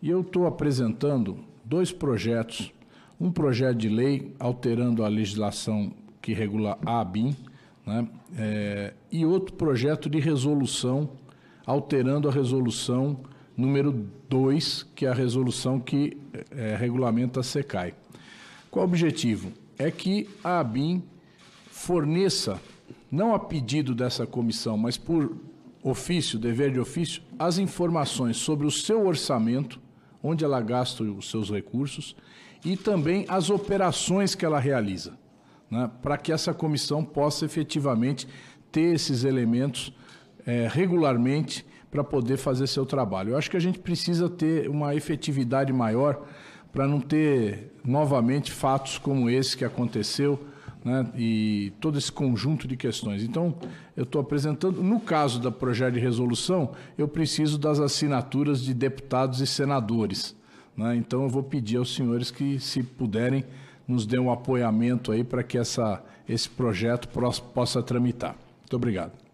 E eu estou apresentando dois projetos. Um projeto de lei alterando a legislação que regula a ABIN, né? É, e outro projeto de resolução alterando a resolução número 2, que é a resolução que é, regulamenta a SECAI. Qual o objetivo? É que a ABIN forneça, não a pedido dessa comissão, mas por ofício, dever de ofício, as informações sobre o seu orçamento onde ela gasta os seus recursos e também as operações que ela realiza, né, para que essa comissão possa efetivamente ter esses elementos é, regularmente para poder fazer seu trabalho. Eu acho que a gente precisa ter uma efetividade maior para não ter novamente fatos como esse que aconteceu né, e todo esse conjunto de questões. Então, eu estou apresentando, no caso da projeto de resolução, eu preciso das assinaturas de deputados e senadores. Né? Então, eu vou pedir aos senhores que, se puderem, nos dê um apoiamento aí para que essa, esse projeto possa tramitar. Muito obrigado.